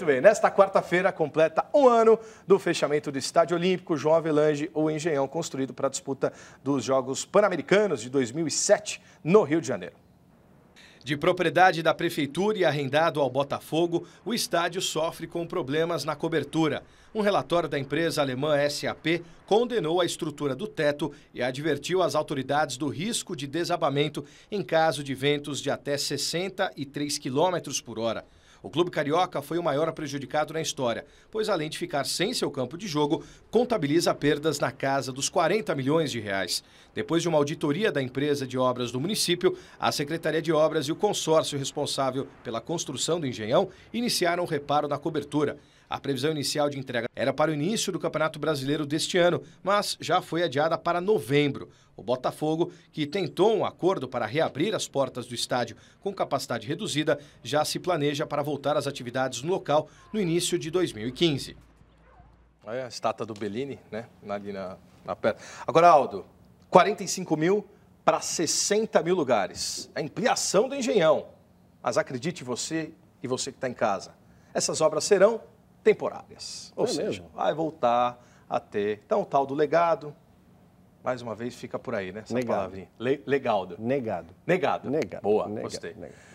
Muito bem, nesta quarta-feira completa um ano do fechamento do Estádio Olímpico João Avelange, ou Engenhão, construído para a disputa dos Jogos Pan-Americanos de 2007 no Rio de Janeiro. De propriedade da prefeitura e arrendado ao Botafogo, o estádio sofre com problemas na cobertura. Um relatório da empresa alemã SAP condenou a estrutura do teto e advertiu as autoridades do risco de desabamento em caso de ventos de até 63 km por hora. O clube carioca foi o maior prejudicado na história, pois além de ficar sem seu campo de jogo, contabiliza perdas na casa dos 40 milhões de reais. Depois de uma auditoria da empresa de obras do município, a Secretaria de Obras e o consórcio responsável pela construção do engenhão iniciaram o reparo na cobertura. A previsão inicial de entrega era para o início do Campeonato Brasileiro deste ano, mas já foi adiada para novembro. O Botafogo, que tentou um acordo para reabrir as portas do estádio com capacidade reduzida, já se planeja para voltar às atividades no local no início de 2015. Olha a estátua do Bellini, né? Ali na, na perna. Agora, Aldo, 45 mil para 60 mil lugares. A é ampliação do Engenhão. Mas acredite você e você que está em casa. Essas obras serão temporárias. Ou é seja, mesmo? vai voltar a ter. Então, o tal do legado, mais uma vez, fica por aí, né? Essa negado. palavrinha. Le, legaldo. Negado. Negado. Negado. Boa, negado. gostei. Negado.